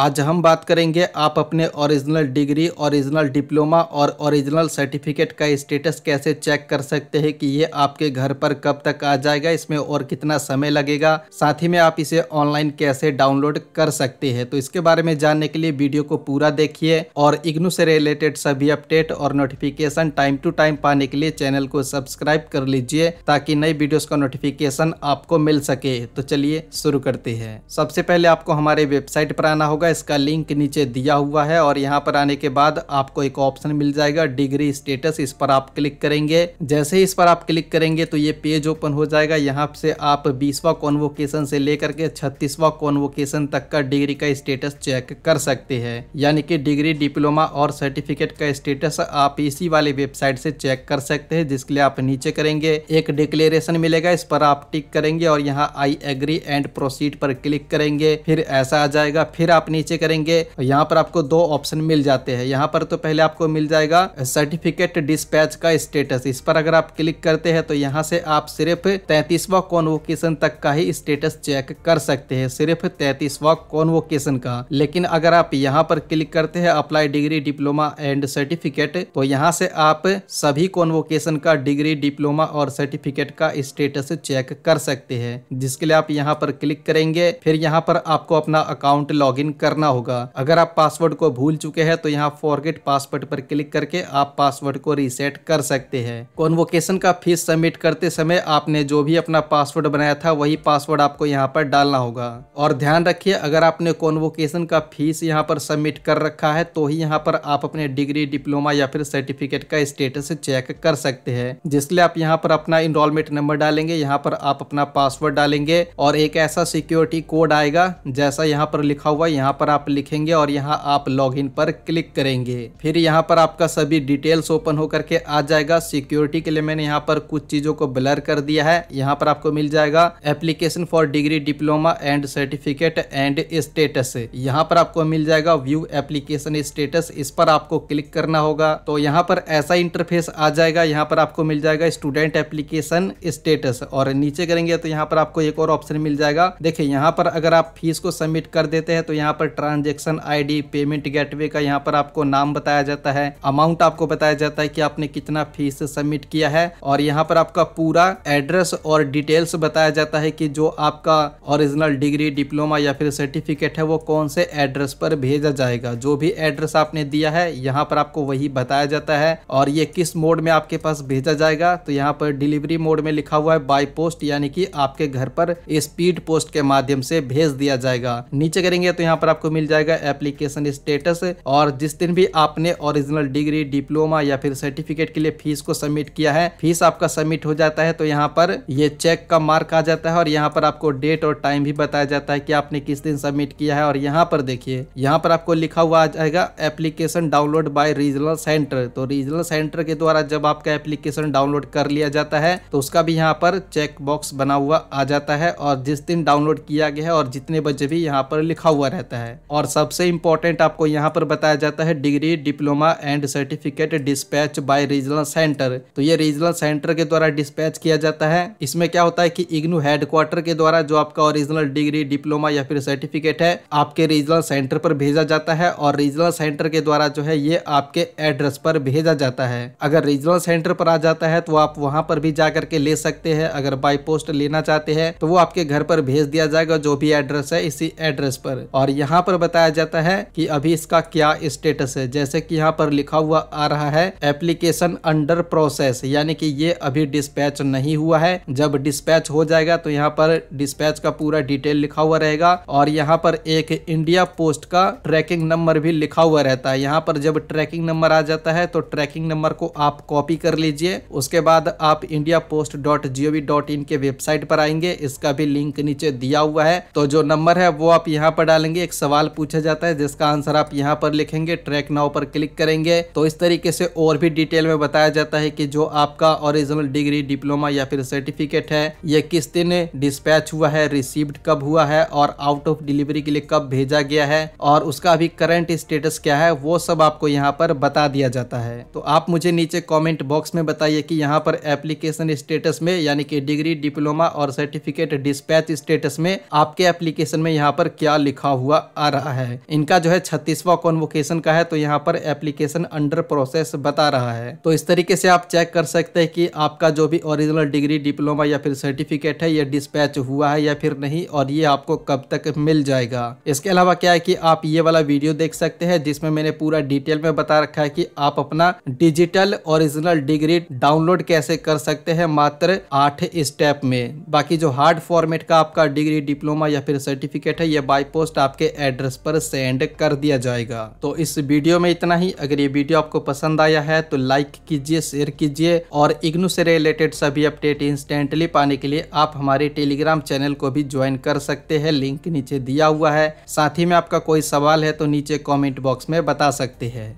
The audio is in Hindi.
आज हम बात करेंगे आप अपने ओरिजिनल डिग्री ओरिजिनल डिप्लोमा और ओरिजिनल सर्टिफिकेट का स्टेटस कैसे चेक कर सकते हैं कि ये आपके घर पर कब तक आ जाएगा इसमें और कितना समय लगेगा साथ ही में आप इसे ऑनलाइन कैसे डाउनलोड कर सकते हैं तो इसके बारे में जानने के लिए वीडियो को पूरा देखिए और इग्नू से रिलेटेड सभी अपडेट और नोटिफिकेशन टाइम टू टाइम पाने के लिए चैनल को सब्सक्राइब कर लीजिए ताकि नई वीडियो का नोटिफिकेशन आपको मिल सके तो चलिए शुरू करते हैं सबसे पहले आपको हमारे वेबसाइट पर आना होगा होगा इसका लिंक नीचे दिया हुआ है और यहाँ पर आने के बाद आपको एक ऑप्शन मिल जाएगा डिग्री स्टेटस इस पर आप क्लिक करेंगे जैसे ही इस पर आप क्लिक करेंगे तो ये पेज ओपन हो जाएगा यहाँ से आप बीसवा कॉन्वोकेशन से लेकर के छत्तीसवा कॉन्वोकेशन तक का डिग्री का स्टेटस चेक कर सकते हैं यानी कि डिग्री डिप्लोमा और सर्टिफिकेट का स्टेटस आप इसी वाले वेबसाइट से चेक कर सकते हैं जिसके लिए आप नीचे करेंगे एक डिक्लेरेशन मिलेगा इस पर आप टिक करेंगे और यहाँ आई एग्री एंड प्रोसीड पर क्लिक करेंगे फिर ऐसा आ जाएगा फिर आप नीचे करेंगे यहाँ पर आपको दो ऑप्शन मिल जाते हैं यहाँ पर तो पहले आपको मिल जाएगा सर्टिफिकेट डिस्पैच का स्टेटस इस पर अगर आप क्लिक करते हैं तो यहाँ से आप सिर्फ तैतीसवा कॉन्वोकेशन तक का ही स्टेटस चेक कर सकते हैं सिर्फ तैतीसवा कॉन्वोकेशन का लेकिन अगर आप यहाँ पर क्लिक करते हैं apply degree diploma and certificate तो यहाँ से आप सभी कॉन्वोकेशन का डिग्री डिप्लोमा और सर्टिफिकेट का स्टेटस चेक कर सकते हैं जिसके लिए आप यहाँ पर क्लिक करेंगे फिर यहाँ पर आपको अपना अकाउंट लॉग करना होगा अगर आप पासवर्ड को भूल चुके हैं तो यहाँ फॉरगेट पासवर्ड पर क्लिक करके आप पासवर्ड को रीसेट कर सकते हैं कॉन्वोकेशन का फीस सबमिट करते समय आपने जो भी अपना पासवर्ड बनाया था वही पासवर्ड आपको यहाँ पर डालना होगा और ध्यान रखिए अगर आपने कॉन्वोकेशन का फीस यहाँ पर सबमिट कर रखा है तो ही यहाँ पर आप अपने डिग्री डिप्लोमा या फिर सर्टिफिकेट का स्टेटस चेक कर सकते हैं जिसलिए आप यहाँ पर अपना इनरोलमेंट नंबर डालेंगे यहाँ पर आप अपना पासवर्ड डालेंगे और एक ऐसा सिक्योरिटी कोड आएगा जैसा यहाँ पर लिखा हुआ यहाँ यहाँ पर आप लिखेंगे और यहाँ आप लॉगिन पर क्लिक करेंगे फिर यहाँ पर आपका सभी डिटेल्स ओपन होकर के आ जाएगा सिक्योरिटी के लिए मैंने यहाँ पर कुछ चीजों को ब्लर कर दिया है यहाँ पर आपको मिल जाएगा application for degree diploma and certificate and status यहाँ पर आपको मिल जाएगा व्यू एप्लीकेशन स्टेटस इस पर आपको क्लिक करना होगा तो यहाँ पर ऐसा इंटरफेस आ जाएगा यहाँ पर आपको मिल जाएगा स्टूडेंट एप्लीकेशन स्टेटस और नीचे करेंगे तो यहाँ पर आपको एक और ऑप्शन मिल जाएगा देखिए यहाँ पर अगर आप फीस को सबमिट कर देते हैं तो यहाँ यहाँ पर ट्रांजेक्शन आई पेमेंट गेटवे का यहाँ पर आपको नाम बताया जाता है अमाउंट आपको बताया जाता है कि आपने कितना फीस सबमिट किया है और यहाँ पर आपका पूरा एड्रेस और डिटेल्स बताया जाता है कि जो आपका ओरिजिनल डिग्री डिप्लोमा या फिर सर्टिफिकेट है वो कौन से एड्रेस पर भेजा जाएगा जो भी एड्रेस आपने दिया है यहाँ पर आपको वही बताया जाता है और ये किस मोड में आपके पास भेजा जाएगा तो यहाँ पर डिलीवरी मोड में लिखा हुआ है बाई पोस्ट यानी कि आपके घर पर स्पीड पोस्ट के माध्यम से भेज दिया जाएगा नीचे करेंगे तो यहाँ पर आपको मिल जाएगा एप्लीकेशन स्टेटस और जिस दिन भी आपने ओरिजिनल डिग्री डिप्लोमा या फिर सर्टिफिकेट के लिए फीस को सबमिट किया है फीस आपका सबमिट हो जाता है तो यहाँ पर ये चेक का मार्क आ जाता है और यहाँ पर आपको डेट और टाइम भी बताया जाता है कि आपने किस दिन सबमिट किया है और यहाँ पर देखिए यहाँ पर आपको लिखा हुआ आ जाएगा application download by regional centre तो रीजनल सेंटर के द्वारा जब आपका एप्लीकेशन डाउनलोड कर लिया जाता है तो उसका भी यहाँ पर चेक बॉक्स बना हुआ आ जाता है और जिस दिन डाउनलोड किया गया है और जितने बजे भी यहाँ पर लिखा हुआ रहता है जाता है और सबसे इम्पोर्टेंट आपको यहाँ पर बताया जाता है degree diploma and certificate dispatch by regional centre तो ये रीजनल सेंटर के द्वारा डिस्पैच किया जाता है इसमें क्या होता है कि इग्नू हेडक्वार्टर के द्वारा जो आपका ओरिजिनल डिग्री डिप्लोमा या फिर सर्टिफिकेट है आपके रीजनल सेंटर पर भेजा जाता है और रीजनल सेंटर के द्वारा जो है ये आपके एड्रेस पर भेजा जाता है अगर रीजनल सेंटर पर आ जाता है तो आप वहां पर भी जाकर के ले सकते हैं अगर बाई पोस्ट लेना चाहते हैं तो वो आपके घर पर भेज दिया जाएगा जो भी एड्रेस है इसी एड्रेस पर और यहाँ पर बताया जाता है कि अभी इसका क्या स्टेटस है जैसे कि यहाँ पर लिखा हुआ आ रहा है एप्लीकेशन अंडर प्रोसेस यानी कि ये अभी डिस्पैच नहीं हुआ है जब डिस्पैच हो जाएगा तो यहाँ पर डिस्पैच का पूरा डिटेल लिखा हुआ रहेगा और यहाँ पर एक इंडिया पोस्ट का ट्रैकिंग नंबर भी लिखा हुआ रहता है यहाँ पर जब ट्रैकिंग नंबर आ जाता है तो ट्रैकिंग नंबर को आप कॉपी कर लीजिए उसके बाद आप India post dot G O V dot in के वेबसाइट पर आएंगे इसका भी लिंक नीचे दिया हुआ है तो जो नंबर है वो आप यहाँ पर डालेंगे एक सवाल पूछा जाता है जिसका आंसर आप यहाँ पर लिखेंगे ट्रैक नाव पर क्लिक करेंगे तो इस तरीके से और भी डिटेल में बताया जाता है कि जो आपका ओरिजिनल डिग्री डिप्लोमा या फिर सर्टिफिकेट है ये किस दिन डिस्पैच हुआ है रिसीव्ड कब हुआ है और आउट ऑफ डिलीवरी के लिए कब भेजा गया है और उसका अभी करंट स्टेटस क्या है वो सब आपको यहाँ पर बता दिया जाता है तो आप मुझे नीचे कॉमेंट बॉक्स में बताइए कि यहाँ पर एप्लीकेशन स्टेटस में यानी कि डिग्री डिप्लोमा और सर्टिफिकेट डिस्पैच स्टेटस में आपके एप्लीकेशन में यहाँ पर क्या लिखा हुआ आ रहा है इनका जो है छत्तीसवा कॉन्वोकेशन का है तो यहाँ पर एप्लीकेशन अंडर प्रोसेस बता रहा है तो इस तरीके से आप चेक कर सकते हैं कि आपका जो भी ओरिजिनल डिग्री डिप्लोमा या फिर सर्टिफिकेट है ये डिस्पैच हुआ है या फिर नहीं और ये आपको कब तक मिल जाएगा इसके अलावा क्या है की आप ये वाला वीडियो देख सकते हैं जिसमें मैंने पूरा डिटेल में बता रखा है की आप अपना डिजिटल ओरिजिनल डिग्री डाउनलोड कैसे कर सकते हैं मात्र आठ स्टेप में बाकी जो हार्ड फॉर्मेट का आपका डिग्री डिप्लोमा या फिर सर्टिफिकेट है ये बाई पोस्ट आपके एड्रेस पर सेंड कर दिया जाएगा तो इस वीडियो में इतना ही अगर ये वीडियो आपको पसंद आया है तो लाइक कीजिए शेयर कीजिए और इग्नू से रिलेटेड सभी अपडेट इंस्टेंटली पाने के लिए आप हमारे टेलीग्राम चैनल को भी ज्वाइन कर सकते हैं लिंक नीचे दिया हुआ है साथ ही में आपका कोई सवाल है तो नीचे कॉमेंट बॉक्स में बता सकते हैं